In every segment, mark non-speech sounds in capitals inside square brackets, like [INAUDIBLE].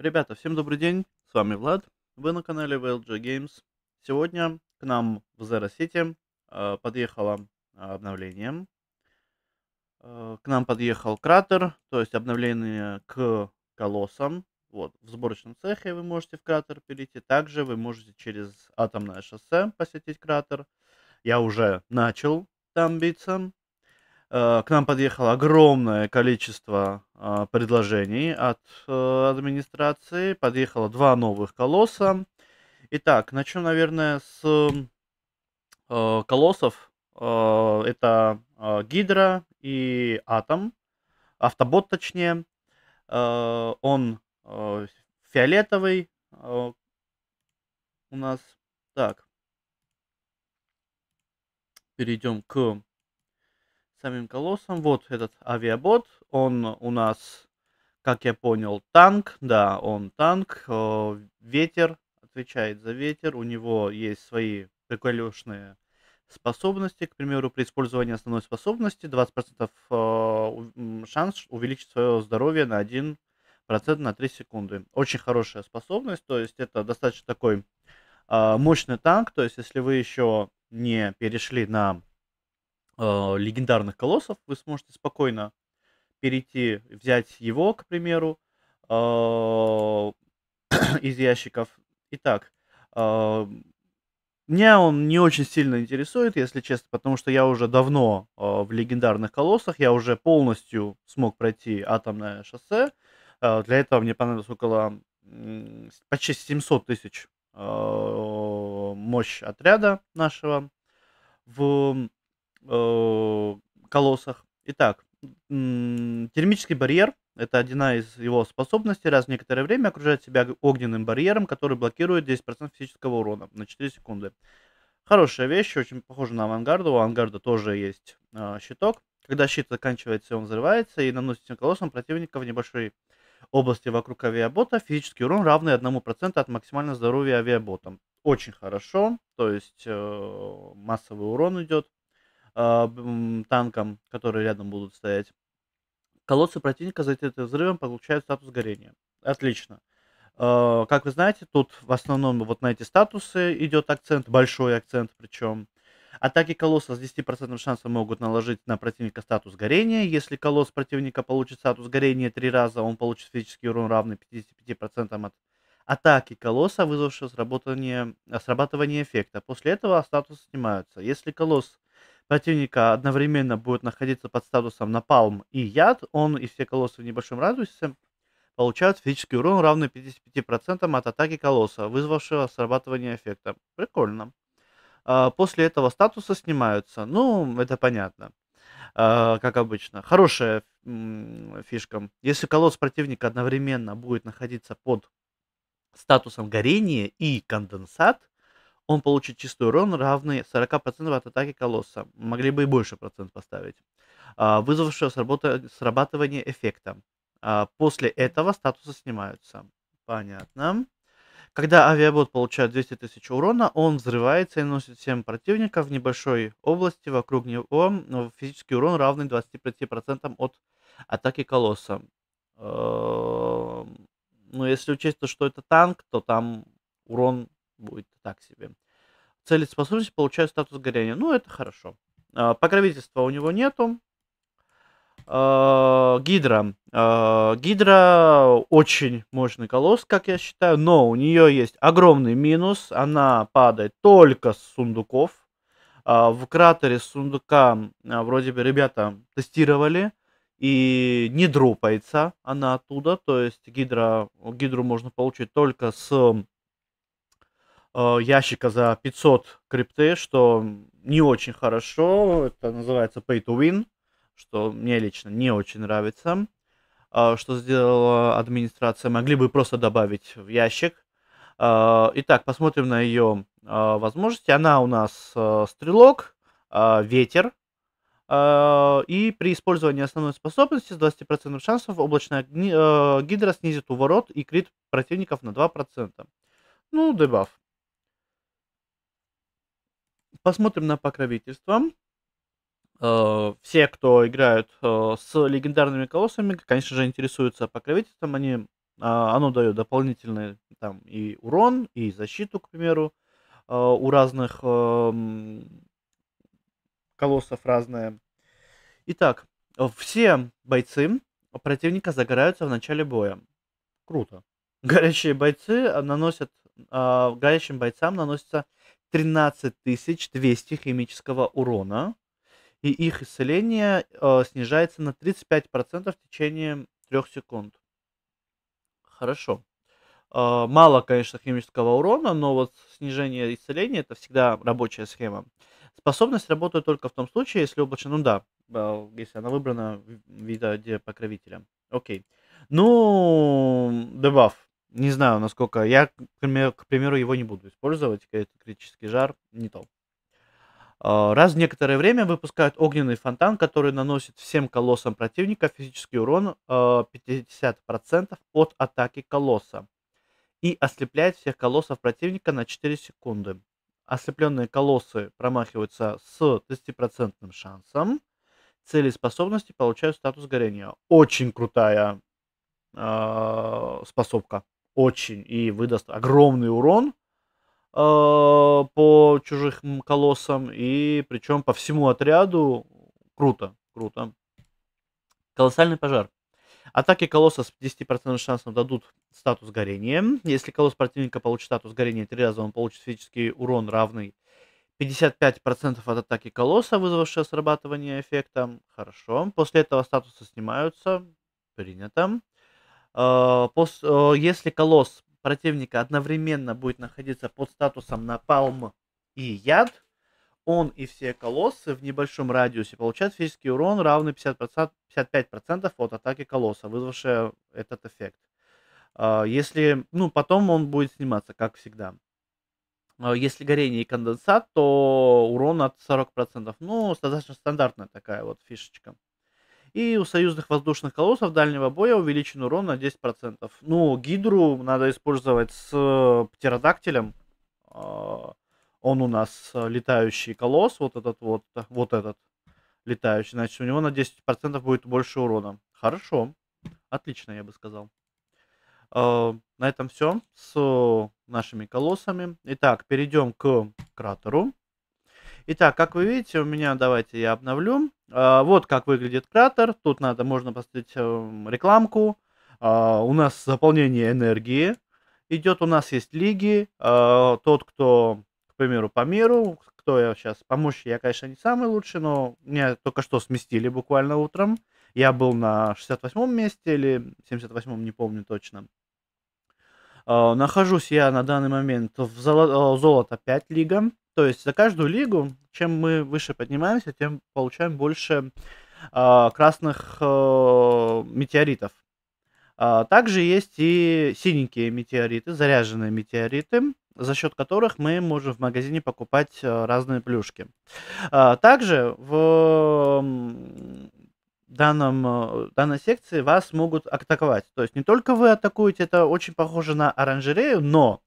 Ребята, всем добрый день, с вами Влад, вы на канале VLG Games. Сегодня к нам в Zero City э, подъехало э, обновление. Э, к нам подъехал кратер, то есть обновление к колоссам. Вот, в сборочном цехе вы можете в кратер перейти. Также вы можете через атомное шоссе посетить кратер. Я уже начал там биться. Э, к нам подъехало огромное количество э, предложений от э, администрации. Подъехало два новых колосса. Итак, начнем, наверное, с колоссов. Это Гидра и Атом. Автобот, точнее. Он фиолетовый у нас. Так. Перейдем к самим колоссом. Вот этот авиабот, он у нас, как я понял, танк, да, он танк, э, ветер, отвечает за ветер, у него есть свои приколешные способности, к примеру, при использовании основной способности 20% э, шанс увеличить свое здоровье на 1% на 3 секунды. Очень хорошая способность, то есть это достаточно такой э, мощный танк, то есть если вы еще не перешли на а, легендарных колоссов, вы сможете спокойно перейти, взять его, к примеру, а, [COUGHS] из ящиков. Итак, а, меня он не очень сильно интересует, если честно, потому что я уже давно в легендарных колоссах, я уже полностью смог пройти атомное шоссе. Для этого мне понадобилось около почти 700 тысяч мощь отряда нашего в Э, колоссах. Итак, термический барьер – это одна из его способностей. Раз в некоторое время окружает себя огненным барьером, который блокирует 10% физического урона на 4 секунды. Хорошая вещь, очень похожа на авангарду. У авангарда тоже есть э, щиток. Когда щит заканчивается, он взрывается и наносит всем противника в небольшой области вокруг авиабота физический урон равный 1% от максимального здоровья авиабота. Очень хорошо, то есть э, массовый урон идет. А, танкам, которые рядом будут стоять. Колодцы противника, за этим взрывом, получают статус горения. Отлично. А, как вы знаете, тут в основном вот на эти статусы идет акцент, большой акцент причем. Атаки колосса с 10% шансом могут наложить на противника статус горения. Если колосс противника получит статус горения три раза, он получит физический урон равный 55% от атаки колосса, вызвавшего срабатывание, эффекта. После этого статусы снимаются. Если колосс противника одновременно будет находиться под статусом напалм и яд, он и все колоссы в небольшом радиусе получают физический урон, равный 55% от атаки колосса, вызвавшего срабатывание эффекта. Прикольно. А, после этого статуса снимаются. Ну, это понятно. А, как обычно. Хорошая фишка. Если колосс противника одновременно будет находиться под статусом горения и конденсат, он получит чистый урон, равный 40% от атаки колосса. Могли бы и больше процент поставить. А, вызвавшего срабатывание эффекта. А, после этого статусы снимаются. Понятно. Когда авиабот получает 200 тысяч урона, он взрывается и наносит всем противников в небольшой области вокруг него физический урон равный 25% от атаки колосса. Эм, но если учесть то, что это танк, то там урон будет так себе. способности получает статус горения. Ну, это хорошо. А, покровительства у него нету. А, гидра. А, гидра очень мощный колосс, как я считаю, но у нее есть огромный минус. Она падает только с сундуков. В кратере сундука вроде бы ребята тестировали и не дропается она оттуда. То есть гидра, гидру можно получить только с э, ящика за 500 крипты, что не очень хорошо. Это называется pay to win, что мне лично не очень нравится. Э, что сделала администрация? Могли бы просто добавить в ящик. Э, итак, посмотрим на ее э, возможности. Она у нас э, стрелок, э, ветер, и при использовании основной способности с 20% шансов облачная э, гидра снизит уворот и крит противников на 2%. Ну, дебаф. Посмотрим на покровительство. Э, все, кто играют э, с легендарными колоссами, конечно же, интересуются покровительством. Они, а, оно дает дополнительный там и урон, и защиту, к примеру, э, у разных эм, колоссов разное. Итак, все бойцы противника загораются в начале боя. Круто. [LAUGHS] Горячие бойцы наносят горячим бойцам наносится 13200 химического урона, и их исцеление э, снижается на 35% в течение 3 секунд. Хорошо. Э, мало, конечно, химического урона, но вот снижение исцеления это всегда рабочая схема. Способность работает только в том случае, если облачно, ну да, э, если она выбрана в виде покровителя. Окей. Ну, дебаф не знаю, насколько. Я, к примеру, к примеру его не буду использовать. Это критический жар, не то. А, раз в некоторое время выпускают огненный фонтан, который наносит всем колоссам противника физический урон 50% а, от атаки колосса и ослепляет всех колоссов противника на 4 секунды. Ослепленные колоссы промахиваются с 30% шансом. Цели способности получают статус горения. Очень крутая а, способка очень и выдаст огромный урон э, по чужих колоссам. И причем по всему отряду круто, круто. Колоссальный пожар. Атаки колосса с 10% шансом дадут статус горения. Если колосс противника получит статус горения три раза, он получит физический урон равный 55% от атаки колосса, вызвавшее срабатывание эффекта. Хорошо. После этого статусы снимаются. Принято. Э, э, если колосс противника одновременно будет находиться под статусом напалм и яд, он и все колоссы в небольшом радиусе получают физический урон, равный 50%, 55% от атаки колосса, вызвавшая этот эффект. А, если, ну, потом он будет сниматься, как всегда. А, если горение и конденсат, то урон от 40%. Ну, достаточно стандартная такая вот фишечка. И у союзных воздушных колоссов дальнего боя увеличен урон на 10%. Ну, гидру надо использовать с э, птеродактилем. А, он у нас э, летающий колосс, вот этот вот, вот этот летающий. Значит, у него на 10% будет больше урона. Хорошо. Отлично, я бы сказал. А, на этом все с нашими колоссами. Итак, перейдем к кратеру. Итак, как вы видите, у меня, давайте я обновлю. А, вот как выглядит кратер. Тут надо, можно поставить эм, рекламку. А, у нас заполнение энергии идет. У нас есть лиги. А, тот, кто, к примеру, по миру, кто я сейчас, помощь я, конечно, не самый лучший, но меня только что сместили буквально утром. Я был на 68-м месте или 78-м, не помню точно. Нахожусь я на данный момент в э, золото 5 лига. То есть за каждую лигу, чем мы выше поднимаемся, тем получаем больше э, красных э, метеоритов. Э, также есть и синенькие метеориты, заряженные метеориты, за счет которых мы можем в магазине покупать э, разные плюшки. Э, также в данном, э, данной секции вас могут атаковать. То есть не только вы атакуете, это очень похоже на оранжерею, но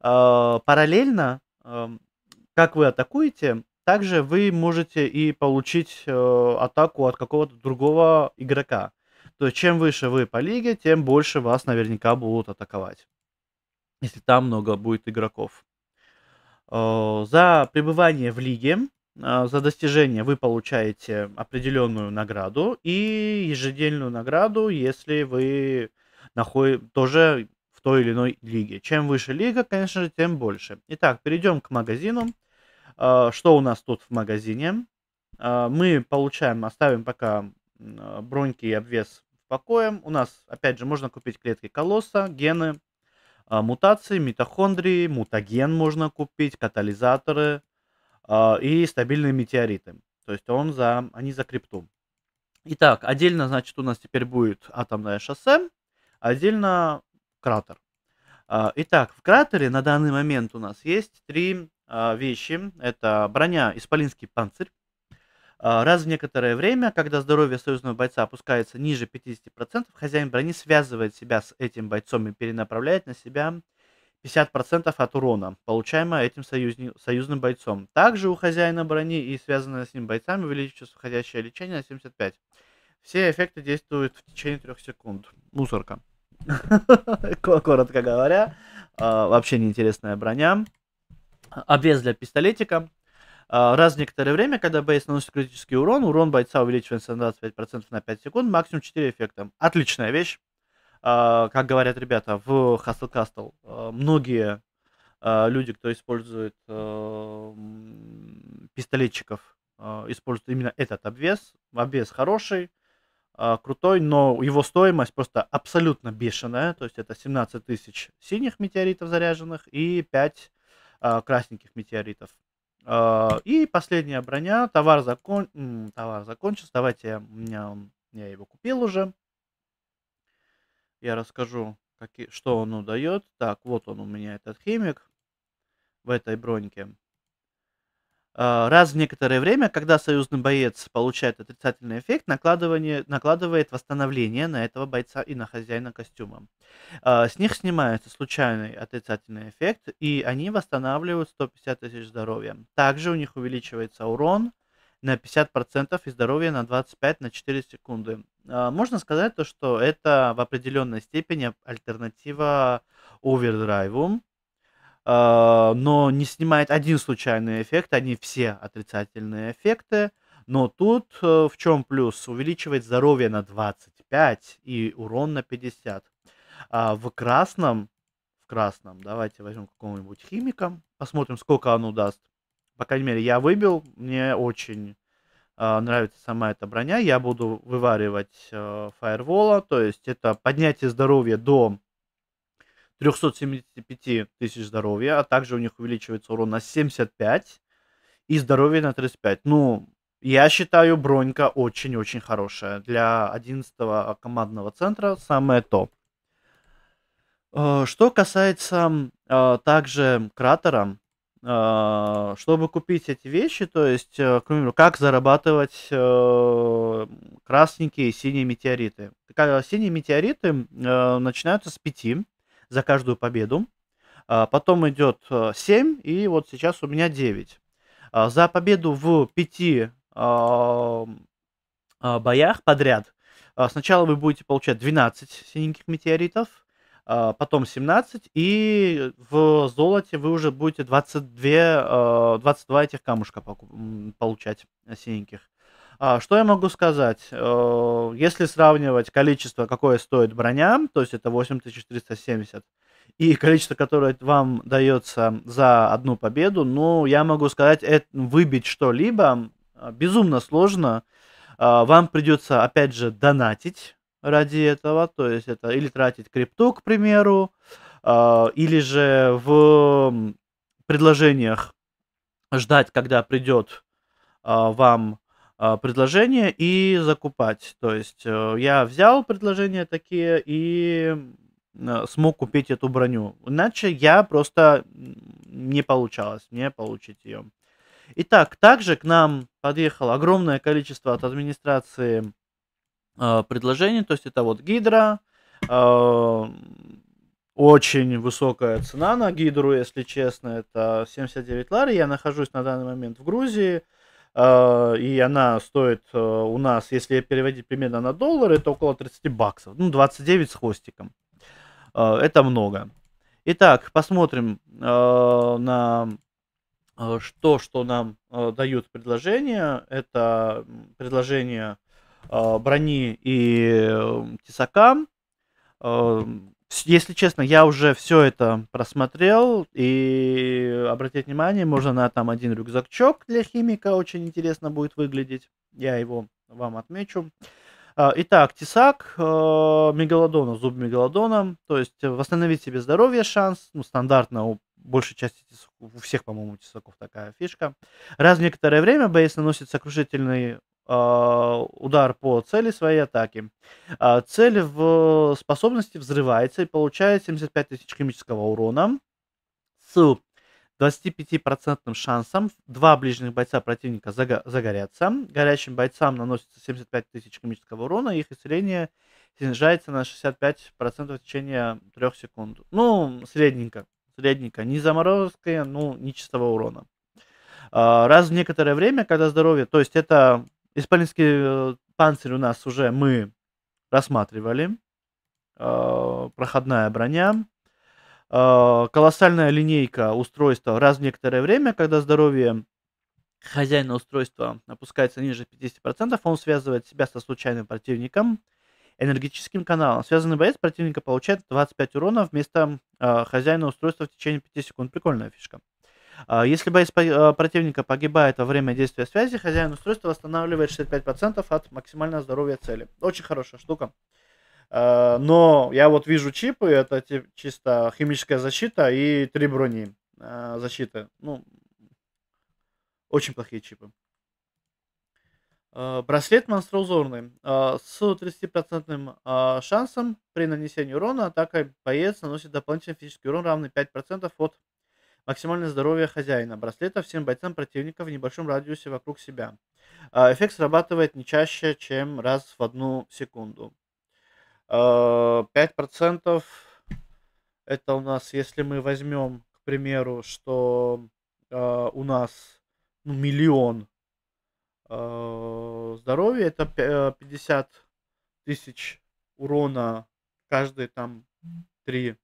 э, параллельно эм, как вы атакуете, также вы можете и получить э, атаку от какого-то другого игрока. То есть чем выше вы по лиге, тем больше вас наверняка будут атаковать, если там много будет игроков. Э, за пребывание в лиге, э, за достижение вы получаете определенную награду и ежедневную награду, если вы наход... тоже в той или иной лиге. Чем выше лига, конечно же, тем больше. Итак, перейдем к магазину. А, что у нас тут в магазине? А, мы получаем, оставим пока а, броньки и обвес в покое. У нас, опять же, можно купить клетки колосса, гены, мутации, митохондрии, мутаген можно купить, катализаторы и стабильные метеориты. То есть он за, они за крипту. Итак, отдельно, значит, у нас теперь будет атомное шоссе, отдельно кратер. Итак, в кратере на данный момент у нас есть три а, вещи. Это броня «Исполинский панцирь». А, раз в некоторое время, когда здоровье союзного бойца опускается ниже 50%, хозяин брони связывает себя с этим бойцом и перенаправляет на себя 50% от урона, получаемого этим союзни, союзным бойцом. Также у хозяина брони и связанного с ним бойцами увеличивается входящее лечение на 75. Все эффекты действуют в течение 3 секунд. Мусорка. [LAUGHS] Коротко говоря, а, вообще неинтересная броня обвес для пистолетика. А, раз в некоторое время, когда бейс наносит критический урон, урон бойца увеличивается на 25% на 5 секунд, максимум 4 эффекта. Отличная вещь. А, как говорят ребята в Hustle Castle, а, многие люди, кто использует пистолетчиков, используют именно этот обвес. Обвес хороший, крутой, но его стоимость просто абсолютно бешеная. То есть это 17 тысяч синих метеоритов заряженных и 5 а, красненьких метеоритов. А, и последняя броня. Товар, закон... Товар закончился. Давайте у меня он... я его купил уже. Я расскажу, какие... что он дает. Так, вот он у меня, этот химик в этой броньке. А, раз в некоторое время, когда союзный боец получает отрицательный эффект, накладывание, накладывает восстановление на этого бойца и на хозяина костюма. А, с них снимается случайный отрицательный эффект, и они восстанавливают 150 тысяч здоровья. Также у них увеличивается урон на 50% и здоровье на 25 на 4 секунды. А, можно сказать то, что это в определенной степени альтернатива овердрайву, а, но не снимает один случайный эффект, они все отрицательные эффекты. Но тут э, в чем плюс? Увеличивает здоровье на 25 и урон на 50. А в красном, в красном, давайте возьмем какого-нибудь химика, посмотрим, сколько оно даст. По крайней мере, я выбил, мне очень а, нравится сама эта броня. Я буду вываривать э, фаервола, то есть это поднятие здоровья до 375 тысяч здоровья, а также у них увеличивается урон на 75 и здоровье на 35. Ну, я считаю, бронька очень-очень хорошая. Для 11 командного центра самое то. Э, что касается э, также кратера, э, чтобы купить эти вещи, то есть, к примеру, как зарабатывать красненькие и синие метеориты. А синие метеориты начинаются с 5, за каждую победу. А, потом идет 7, э, и вот сейчас у меня 9. А, за победу в 5 а, боях подряд сначала вы будете получать 12 синеньких метеоритов, потом 17, и в золоте вы уже будете 22, 22 этих камушка получать синеньких. А, что я могу сказать? Э, если сравнивать количество, какое стоит броня, то есть это 8370, и количество, которое вам дается за одну победу, ну, я могу сказать, это, выбить что-либо а, безумно сложно. А, вам придется, опять же, донатить ради этого, то есть это или тратить крипту, к примеру, или же в предложениях ждать, когда придет вам а, предложения и закупать. То есть э, я взял предложения такие и а, смог купить эту броню. Иначе я просто не получалось мне получить ее. Итак, также к нам подъехало огромное количество от администрации э, предложений. То есть это вот гидра. Э, очень высокая цена на гидру, если честно. Это 79 лари. Я нахожусь на данный момент в Грузии. Э, Э, и она стоит э, у нас, если переводить примерно на доллары, это около 30 баксов, ну 29 с хвостиком. Э, это много. Итак, посмотрим на что, что нам дают предложения. Это предложение брони и тесака. Если честно, я уже все это просмотрел, и обратить внимание, можно на там один рюкзачок для химика, очень интересно будет выглядеть. Я его вам отмечу. А, итак, Тисак, э, Мегалодона, зуб Мегалодона, то есть э, восстановить себе здоровье шанс, ну, стандартно у большей части тисаков, у всех, по-моему, тисаков такая фишка. Раз в некоторое время Бейс наносит сокрушительный Э, удар по цели своей атаки. А, цель в способности взрывается и получает 75 тысяч химического урона с 25% шансом. Два ближних бойца противника загорятся. Горящим бойцам наносится 75 тысяч химического урона, их исцеление снижается на 65% в течение 3 секунд. Ну, средненько. Средненько. Не заморозка, ну, не чистого урона. А, раз в некоторое время, когда здоровье, то есть это Исполинский э, панцирь у нас уже мы рассматривали. Э, проходная броня. Э, колоссальная линейка устройства раз в некоторое время, когда здоровье хозяина устройства опускается ниже 50%, он связывает себя со случайным противником энергетическим каналом. Связанный боец противника получает 25 урона вместо э, хозяина устройства в течение 5 секунд. Прикольная фишка. А, если боец а, противника погибает во время действия связи, хозяин устройства восстанавливает 65% от максимального здоровья цели. Очень хорошая штука. А, но я вот вижу чипы, это чисто химическая защита и три брони защиты. Ну, очень плохие чипы. Браслет монструозорный. С 30% шансом при нанесении урона атакой боец наносит дополнительный физический урон, равный 5% от Максимальное здоровье хозяина браслета всем бойцам противника в небольшом радиусе вокруг себя. А, эффект срабатывает не чаще, чем раз в одну секунду. 5% а, это у нас, если мы возьмем, к примеру, что а, у нас ну, миллион здоровья, это 50 э, тысяч урона каждые там три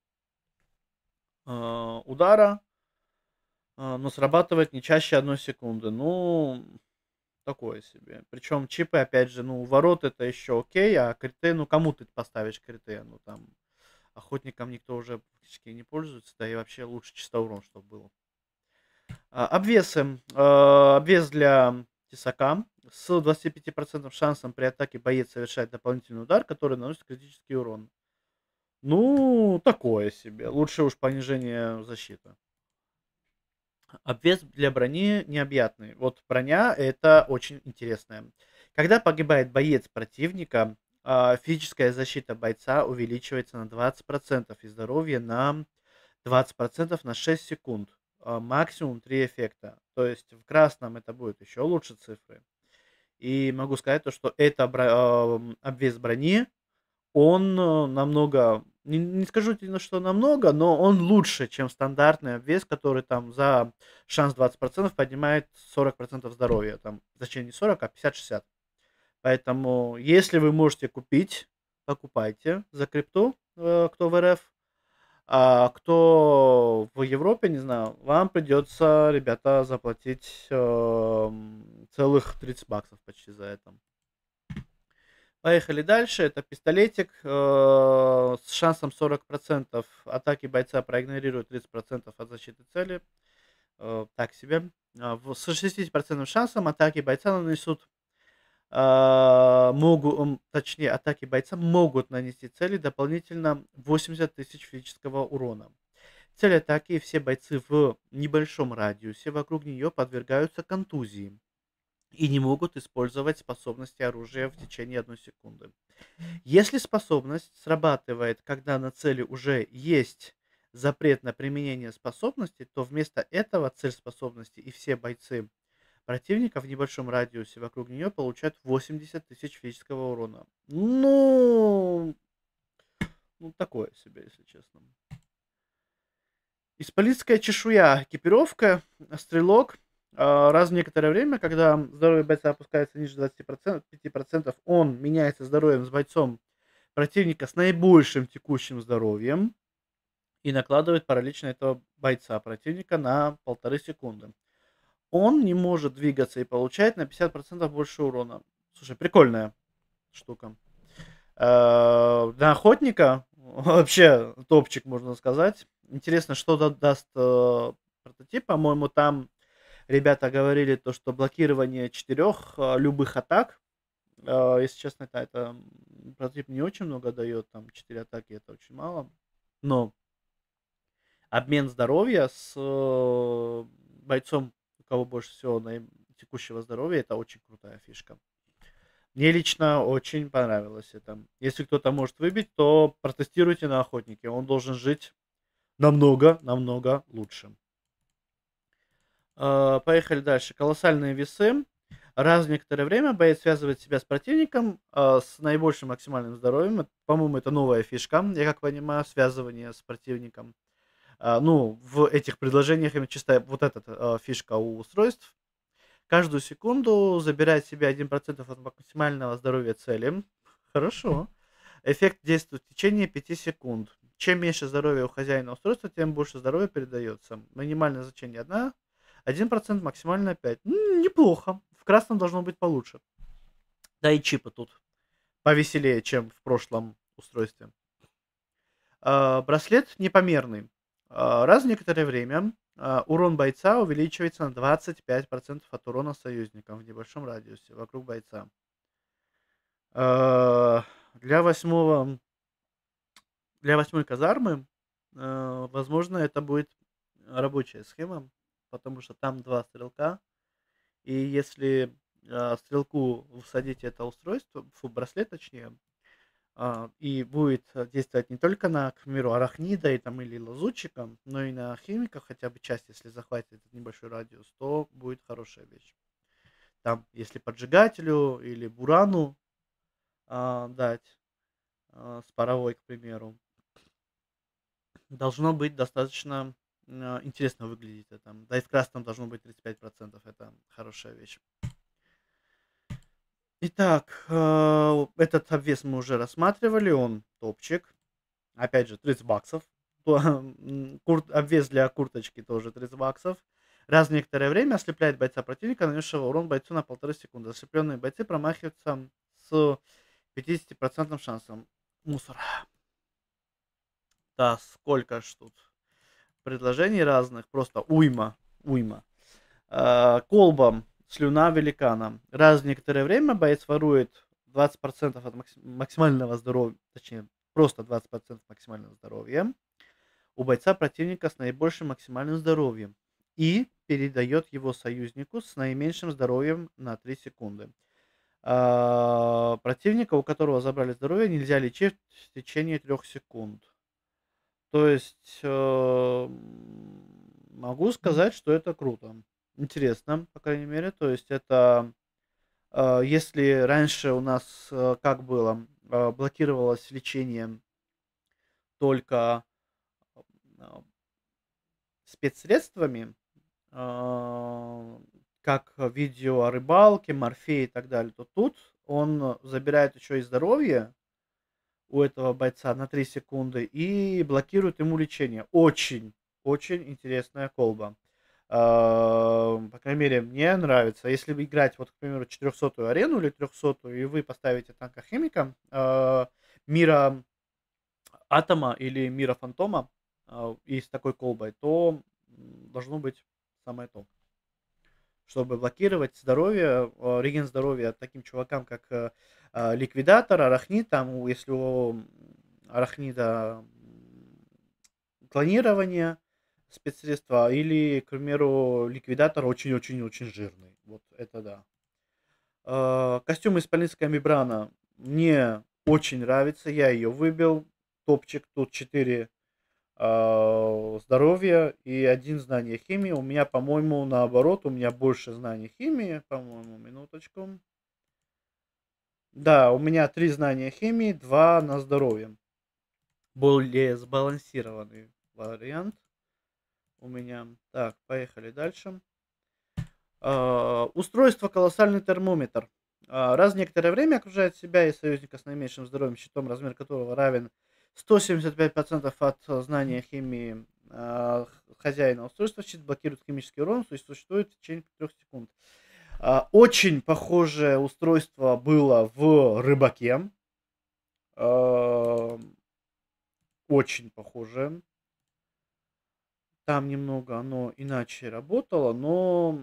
удара. А, но срабатывает не чаще одной секунды. Ну, такое себе. Причем чипы, опять же, ну, ворот это еще окей, а криты, ну, кому ты поставишь криты? Ну, там, охотникам никто уже практически не пользуется, да и вообще лучше чисто урон, чтобы было. А, обвесы. А, обвес для тесака с 25% шансом при атаке боец совершает дополнительный удар, который наносит критический урон. Ну, такое себе. Лучше уж понижение защиты. Обвес а для брони необъятный. Вот броня это очень интересная. Когда погибает боец противника, а, физическая защита бойца увеличивается на 20% и здоровье на 20% на 6 секунд. А, максимум 3 эффекта. То есть в красном это будет еще лучше цифры. И могу сказать то, что это обвес брони, он э, намного не, не скажу что намного, но он лучше, чем стандартный обвес, который там за шанс 20% поднимает 40% здоровья. Там, зачем не 40, а 50-60. Поэтому, если вы можете купить, покупайте за крипту, э, кто в РФ. А кто в Европе, не знаю, вам придется, ребята, заплатить э, целых 30 баксов почти за это. Поехали дальше. Это пистолетик э, с шансом 40%. Атаки бойца проигнорируют 30% от защиты цели. Э, так себе. Э, с 60% шансом атаки бойца нанесут э, могут, точнее, атаки бойца могут нанести цели дополнительно 80 тысяч физического урона. Цель атаки и все бойцы в небольшом радиусе вокруг нее подвергаются контузии и не могут использовать способности оружия в течение одной секунды. Если способность срабатывает, когда на цели уже есть запрет на применение способности, то вместо этого цель способности и все бойцы противника в небольшом радиусе вокруг нее получают 80 тысяч физического урона. Ну, ну такое себе, если честно. Исполитская чешуя, экипировка, стрелок – а, раз в некоторое время, когда здоровье бойца опускается ниже 25%, 5%, он меняется здоровьем с бойцом противника с наибольшим текущим здоровьем и накладывает паралич на этого бойца противника на полторы секунды. Он не может двигаться и получает на 50% больше урона. Слушай, прикольная штука. А, для охотника [LAUGHS] вообще топчик, можно сказать. Интересно, что даст э, прототип. По-моему, там ребята говорили то, что блокирование четырех а, любых атак, а, если честно, это, это прототип не очень много дает, там четыре атаки это очень мало, но обмен здоровья с э, бойцом, у кого больше всего на текущего здоровья, это очень крутая фишка. Мне лично очень понравилось это. Если кто-то может выбить, то протестируйте на охотнике. Он должен жить намного, намного лучше. Э, поехали дальше. Колоссальные весы. Раз в некоторое время боец связывает себя с противником э, с наибольшим максимальным здоровьем. По-моему, это новая фишка, я как понимаю, связывание с противником. Э, ну, в этих предложениях именно чисто вот эта фишка у устройств. Каждую секунду забирает себе 1% от максимального здоровья цели. Хорошо. Эффект действует в течение 5 секунд. Чем меньше здоровья у хозяина устройства, тем больше здоровья передается. Минимальное значение 1, 1% максимально 5. Ну, неплохо. В красном должно быть получше. Да и чипы тут повеселее, чем в прошлом устройстве. А, браслет непомерный. А, раз в некоторое время а, урон бойца увеличивается на 25% от урона союзникам в небольшом радиусе вокруг бойца. Для восьмого для восьмой казармы, возможно, это будет рабочая схема потому что там два стрелка. И если э, стрелку всадить это устройство, фу, браслет точнее, э, и будет а, действовать не только на, к примеру, арахнида и, там, или лазутчика, но и на химика хотя бы часть, если захватит этот небольшой радиус, то будет хорошая вещь. Там, если поджигателю или бурану э, дать э, с паровой, к примеру, должно быть достаточно а, интересно выглядит это да и Дайскрас там должно быть 35%, это хорошая вещь. Итак, а, этот обвес мы уже рассматривали, он топчик. Опять же, 30 баксов. Курт, обвес для курточки тоже 30 баксов. Раз в некоторое время ослепляет бойца противника, нанесшего урон бойцу на полторы секунды. Ослепленные бойцы промахиваются с 50% шансом. Мусор. Да, сколько ж тут? предложений разных, просто уйма, уйма. А, Колбом слюна великана. Раз в некоторое время боец ворует 20% от максимального здоровья, точнее, просто 20% максимального здоровья у бойца противника с наибольшим максимальным здоровьем и передает его союзнику с наименьшим здоровьем на 3 секунды. А, противника, у которого забрали здоровье, нельзя лечить в течение 3 секунд. То есть э, могу сказать, что это круто. Интересно, по крайней мере. То есть это э, если раньше у нас э, как было, э, блокировалось лечение только э, спецсредствами, э, как видео о рыбалке, морфе и так далее, то тут он забирает еще и здоровье, у этого бойца на 3 секунды и блокирует ему лечение. Очень, очень интересная колба. Э, по крайней мере, мне нравится. Если вы играть, вот, к примеру, 400-ю арену или 300-ю, и вы поставите танка химика э, мира атома или мира фантома э, и с такой колбой, то должно быть самое то чтобы блокировать здоровье, э, реген здоровья таким чувакам, как э, э, ликвидатор, арахнид, там, если у арахнида клонирование спецсредства, или, к примеру, ликвидатор очень-очень-очень жирный. Вот это да. Костюм из исполинская мембрана мне очень нравится, я ее выбил. Топчик, тут 4 а, здоровья и один знание химии. У меня, по-моему, наоборот, у меня больше знаний химии, по-моему, минуточку. Да, у меня три знания химии, два на здоровье. Более сбалансированный вариант у меня. Так, поехали дальше. А, устройство колоссальный термометр. А, раз некоторое время окружает себя и союзника с наименьшим здоровьем, щитом, размер которого равен 175% от э, знания химии э, хозяина устройства щит блокирует химический урон, существует в течение 3 секунд. Э, очень похожее устройство было в рыбаке. Э, очень похожее. Там немного оно иначе работало, но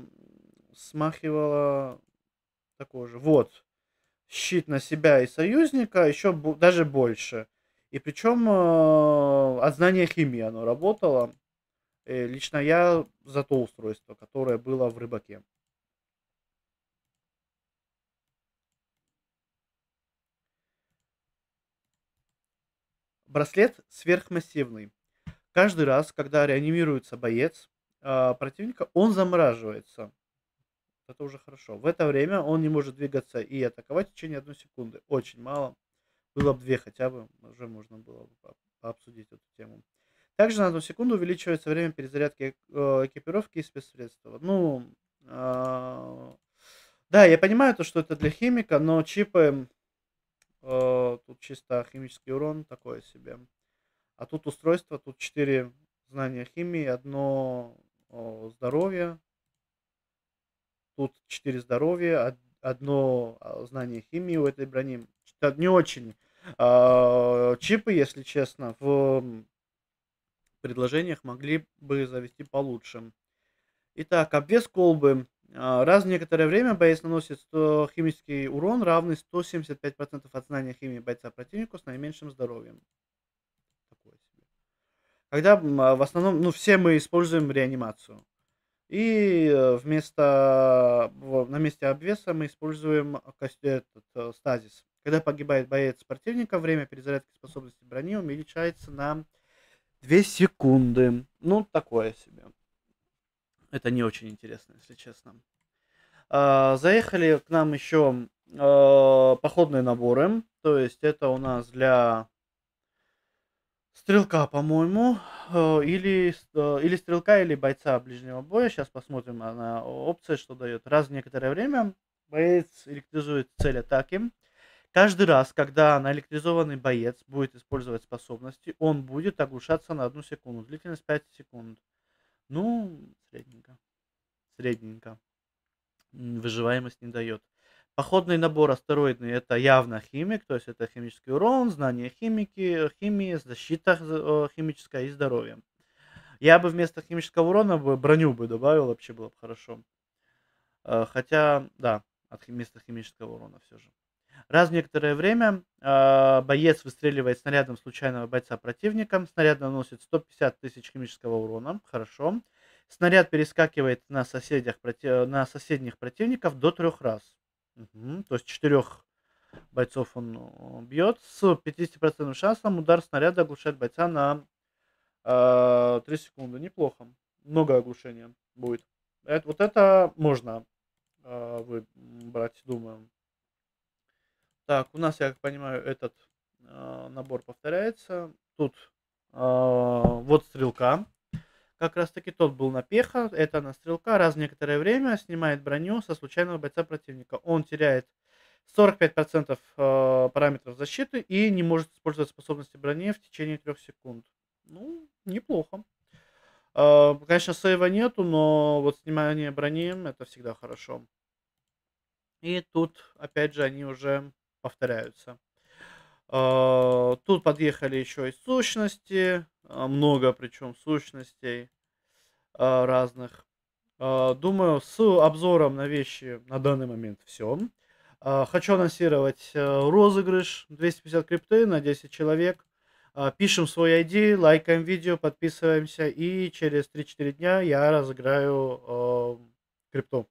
смахивало такое же. Вот. Щит на себя и союзника еще даже больше и причем э, от знания химии оно работало. И э, лично я за то устройство, которое было в рыбаке. Браслет сверхмассивный. Каждый раз, когда реанимируется боец э, противника, он замораживается. Это уже хорошо. В это время он не может двигаться и атаковать в течение одной секунды. Очень мало. Было бы две хотя бы, уже можно было бы обсудить эту тему. Также на одну секунду увеличивается время перезарядки э, экипировки и спецсредства Ну, э, да, я понимаю то, что это для химика, но чипы, э, тут чисто химический урон такой себе. А тут устройство, тут четыре знания химии, одно о, э, здоровье, тут четыре здоровья, одно а, знание химии у этой брони что-то не очень э, чипы, если честно, в предложениях могли бы завести получше. Итак, обвес колбы. А, раз в некоторое время боец наносит 100 химический урон, равный 175% от знания химии бойца противнику с наименьшим здоровьем. Такое себе. Когда а, в основном, ну, все мы используем реанимацию. И э, вместо, на месте обвеса мы используем этот, э, стазис. Когда погибает боец противника, время перезарядки способности брони уменьшается на 2 секунды. Ну, такое себе. Это не очень интересно, если честно. А, заехали к нам еще а, походные наборы. То есть это у нас для стрелка, по-моему, а, или, а, или стрелка, или бойца ближнего боя. Сейчас посмотрим на опции, что дает. Раз в некоторое время боец электризует цель атаки. Каждый раз, когда наэлектризованный боец будет использовать способности, он будет оглушаться на одну секунду. Длительность 5 секунд. Ну, средненько. Средненько. Выживаемость не дает. Походный набор астероидный это явно химик, то есть это химический урон, знание химики, химии, защита э, химическая и здоровье. Я бы вместо химического урона бы броню бы добавил, вообще было бы хорошо. Э, хотя, да, от вместо химического урона все же. Раз в некоторое время э, боец выстреливает снарядом случайного бойца противника. Снаряд наносит 150 тысяч химического урона. Хорошо. Снаряд перескакивает на, соседях, на соседних противников до трех раз. Угу. То есть четырех бойцов он э, бьет. С 50% шансом удар снаряда оглушает бойца на э, а, 3 секунды. Неплохо. Много оглушения будет. Это, вот это можно э, выбрать, думаю. Так, у нас, я как понимаю, этот э, набор повторяется. Тут э, вот стрелка. Как раз таки тот был на пеха. Это на стрелка. Раз в некоторое время снимает броню со случайного бойца противника. Он теряет 45% э, а, параметров защиты и не может использовать способности брони в течение 3 секунд. Ну, неплохо. Э, конечно, сейва нету, но вот снимание брони это всегда хорошо. И тут, опять же, они уже повторяются. А, тут подъехали еще и сущности, а, много причем сущностей а, разных. Думаю, с обзором на вещи на данный момент все. Хочу анонсировать э, розыгрыш 250 крипты на 10 человек. Пишем свой ID, лайкаем видео, подписываемся и через 3-4 дня я разыграю э, крипту.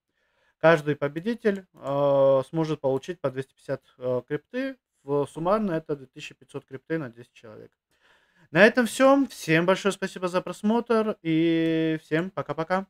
Каждый победитель э, сможет получить по 250 э, крипты. В, суммарно это 2500 крипты на 10 человек. На этом все. Всем большое спасибо за просмотр и всем пока-пока.